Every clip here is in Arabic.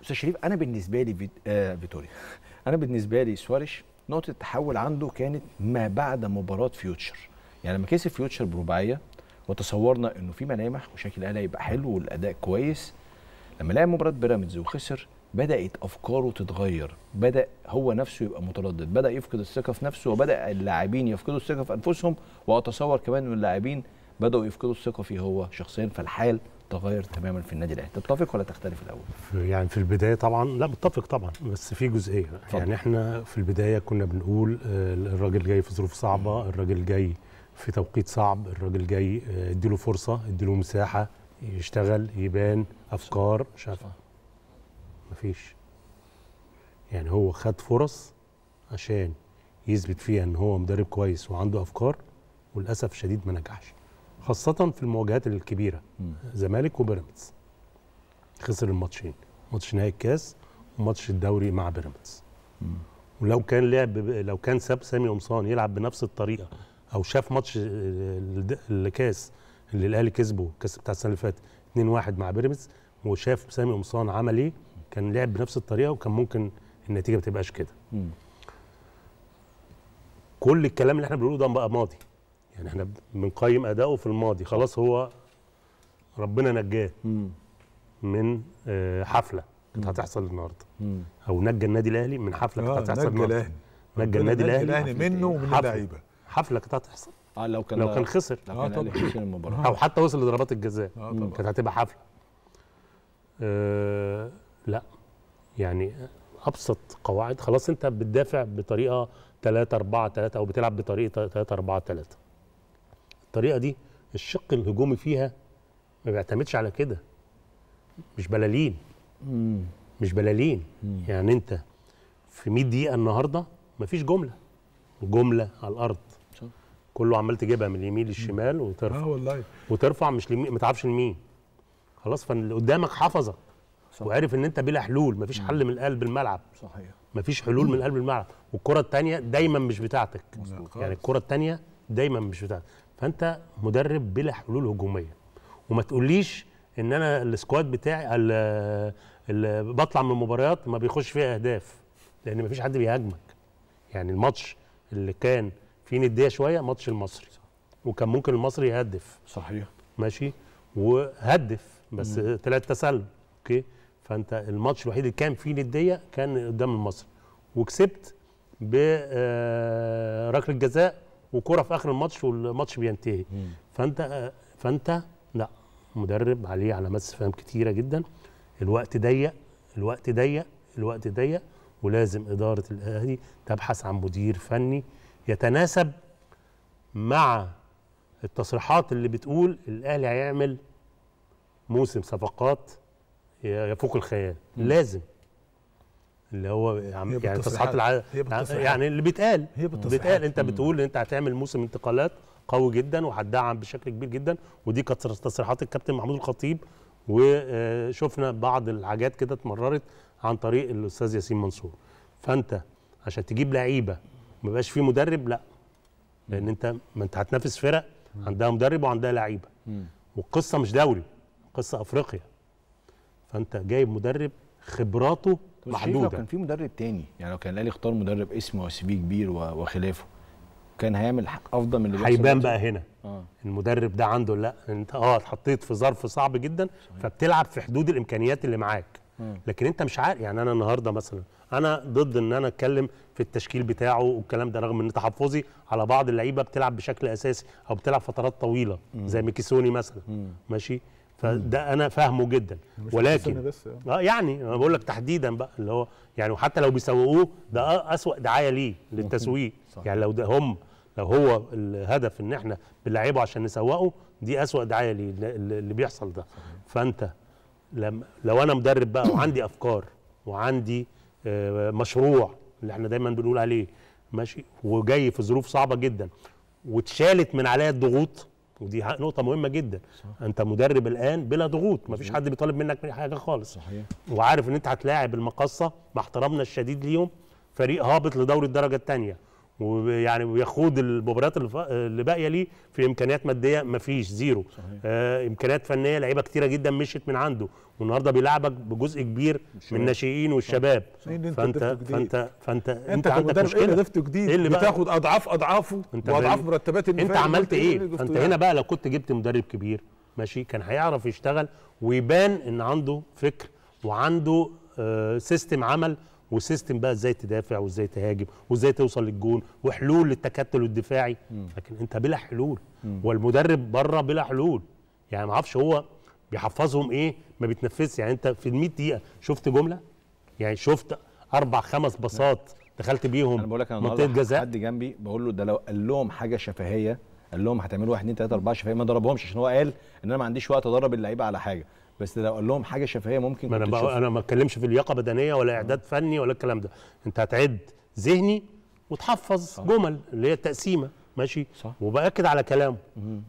استاذ شريف انا بالنسبه لي آه، فيتوريا انا بالنسبه لي سواريش نقطه التحول عنده كانت ما بعد مباراه فيوتشر يعني لما كسب فيوتشر برباعيه وتصورنا انه في ملامح وشكل الاهلي هيبقى حلو والاداء كويس لما لعب مباراه بيراميدز وخسر بدات افكاره تتغير بدا هو نفسه يبقى متردد بدا يفقد الثقه في نفسه وبدا اللاعبين يفقدوا الثقه في انفسهم واتصور كمان ان اللاعبين بداوا يفقدوا الثقه فيه هو شخصيا فالحال تغير تماما في النادي الاهلي تتفق ولا تختلف الاول يعني في البدايه طبعا لا متفق طبعا بس في جزئيه طبعا. يعني احنا في البدايه كنا بنقول آه، الراجل جاي في ظروف صعبه الراجل جاي في توقيت صعب الراجل جاي اديله آه، فرصه اديله مساحه يشتغل يبان افكار شاف مفيش يعني هو خد فرص عشان يثبت فيها ان هو مدرب كويس وعنده افكار وللاسف شديد ما نجحش خاصة في المواجهات الكبيرة زمالك وبيراميدز خسر الماتشين ماتش نهائي الكاس وماتش الدوري مع بيراميدز ولو كان لعب لو كان ساب سامي قمصان يلعب بنفس الطريقة أو شاف ماتش آه، الكاس اللي الأهلي كسبه الكاس بتاع السنة اللي فاتت 2-1 مع بيراميدز وشاف سامي قمصان عمل إيه كان لعب بنفس الطريقة وكان ممكن النتيجة ما تبقاش كده كل الكلام اللي احنا بنقوله ده بقى ماضي يعني احنا بنقيم اداؤه في الماضي خلاص هو ربنا نجاه من آه، حفله كانت هتحصل النهارده او نجى النادي الاهلي من حفله كانت آه، هتحصل النهارده نجى النادي الاهلي منه ومن اللعيبه حفله كانت هتحصل اه لو كان لو كان خسر لو كان آه المباراه او حتى وصل لضربات الجزاء آه كانت هتبقى حفله آه لا يعني ابسط قواعد خلاص انت بتدافع بطريقه 3 4 3 او بتلعب بطريقه 3 4 3 الطريقه دي الشق الهجومي فيها ما بيعتمدش على كده مش بلالين مش بلالين يعني انت في 100 دقيقه النهارده مفيش جمله جمله على الارض كله عمال تجيبها من اليمين للشمال وترفع اه والله وترفع مش لمين ما تعرفش لمين خلاص فاللي قدامك حفظك صح. وعارف ان انت بلا حلول مفيش حل من قلب الملعب صحيح مفيش حلول من قلب الملعب والكره الثانيه دايما مش بتاعتك يعني الكره الثانيه دايما مش بتاعتك فانت مدرب بلا حلول هجوميه وما تقوليش ان انا السكواد بتاعي اللي بطلع من المباريات ما بيخش فيها اهداف لان ما فيش حد بيهاجمك يعني الماتش اللي كان فيه نديه شويه ماتش المصري وكان ممكن المصري يهدف صحيح ماشي وهدف بس طلعت تسلل اوكي فانت الماتش الوحيد اللي كان فيه نديه كان قدام المصري وكسبت بركله آه، جزاء وكره في اخر الماتش والماتش بينتهي فانت فانت لا مدرب عليه علامات استفهام كتيره جدا الوقت ضيق الوقت ضيق الوقت ضيق ولازم اداره الاهلي تبحث عن مدير فني يتناسب مع التصريحات اللي بتقول الاهلي هيعمل موسم صفقات يفوق الخيال لازم اللي هو يعني تصحيحات العدد يعني, يعني اللي بيتقال هي بيتقال انت بتقول ان انت هتعمل موسم انتقالات قوي جدا وهتدعم بشكل كبير جدا ودي كانت تصريحات الكابتن محمود الخطيب وشفنا بعض الحاجات كده اتمررت عن طريق الاستاذ ياسين منصور فانت عشان تجيب لعيبه ما بقاش فيه مدرب لا لان انت ما انت هتنافس فرق عندها مدرب وعندها لعيبه والقصه مش دوري قصه افريقيا فانت جايب مدرب خبراته محدوده لو كان في مدرب تاني يعني لو كان الاهلي اختار مدرب اسمه وسي في كبير وخلافه كان هيعمل افضل من اللي هيبان بقى هنا آه. المدرب ده عنده لا انت اه اتحطيت في ظرف صعب جدا صحيح. فبتلعب في حدود الامكانيات اللي معاك آه. لكن انت مش عارف يعني انا النهارده مثلا انا ضد ان انا اتكلم في التشكيل بتاعه والكلام ده رغم ان تحفظي على بعض اللعيبه بتلعب بشكل اساسي او بتلعب فترات طويله آه. زي ميكيسوني مثلا آه. ماشي فده انا فاهمه جدا مش ولكن بس آه. اه يعني انا بقول لك تحديدا بقى اللي هو يعني وحتى لو بيسوقوه ده اسوأ دعايه ليه للتسويق صح. يعني لو ده هم لو هو الهدف ان احنا بنلعبه عشان نسوقه دي اسوأ دعايه ليه اللي بيحصل ده فانت لما لو انا مدرب بقى وعندي افكار وعندي آه، مشروع اللي احنا دايما بنقول عليه ماشي وجاي في ظروف صعبه جدا واتشالت من عليا الضغوط ودي نقطة مهمة جدا صح. أنت مدرب الآن بلا ضغوط مفيش حد بيطالب منك من حاجة خالص صحيح. وعارف إن أنت هتلاعب المقصة مع احترامنا الشديد ليهم فريق هابط لدوري الدرجة الثانية ويعني ويخوض المباريات اللي باقيه ليه في امكانيات ماديه مفيش زيرو صحيح. آه امكانيات فنيه لعيبه كتيره جدا مشت من عنده والنهارده بيلعبك بجزء كبير الشباب. من الناشئين والشباب صحيح. إيه فانت فانت فانت انت, انت عندك إيه مشكله ضفت جديد إيه اللي بتاخد اضعاف اضعافه واضعاف مرتبات انت عملت ايه, إيه فانت يعني؟ هنا بقى لو كنت جبت مدرب كبير ماشي كان هيعرف يشتغل ويبان ان عنده فكر وعنده آه سيستم عمل وسيستم بقى ازاي تدافع وازاي تهاجم وازاي توصل للجون وحلول للتكتل الدفاعي لكن انت بلا حلول والمدرب بره بلا حلول يعني ما اعرفش هو بيحفظهم ايه ما بيتنفذش يعني انت في ال 100 دقيقه شفت جمله يعني شفت اربع خمس باصات دخلت بيهم انا بقول لك انا منطقه جزاء حد جنبي بقول له ده لو قال لهم حاجه شفهيه قال لهم هتعملوا 1 2 3 4 شفهيه ما ضربهمش عشان هو قال ان انا ما عنديش وقت ادرب اللعيبه على حاجه بس لو قال لهم حاجه شفهيه ممكن ما انا بقى انا ما اتكلمش في اللياقه بدنيه ولا اعداد فني ولا الكلام ده انت هتعد ذهني وتحفظ صح. جمل اللي هي التقسيمه ماشي صح. وباكد على كلامه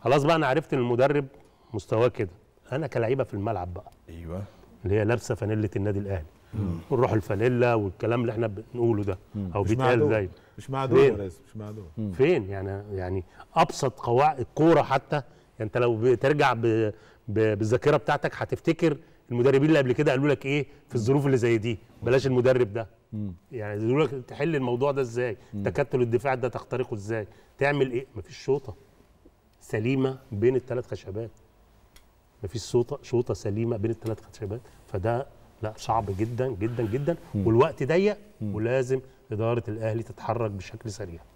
خلاص بقى انا عرفت ان المدرب مستواه كده انا كلعيبه في الملعب بقى ايوه اللي هي لابسه فانيله النادي الاهلي ونروح الفانيلا والكلام اللي احنا بنقوله ده او بيتقال دايما مش معدوم يا ريس مش دول فين يعني يعني ابسط قواعد الكوره حتى يعني انت لو بترجع بالذاكره بتاعتك هتفتكر المدربين اللي قبل كده قالوا لك ايه في الظروف اللي زي دي بلاش المدرب ده يعني يقول لك تحل الموضوع ده ازاي تكتل الدفاع ده تخترقه ازاي تعمل ايه مفيش شوطه سليمه بين الثلاث خشبات مفيش شوطه شوطه سليمه بين الثلاث خشبات فده لا صعب جدا جدا جدا والوقت ضيق ولازم اداره الاهلي تتحرك بشكل سريع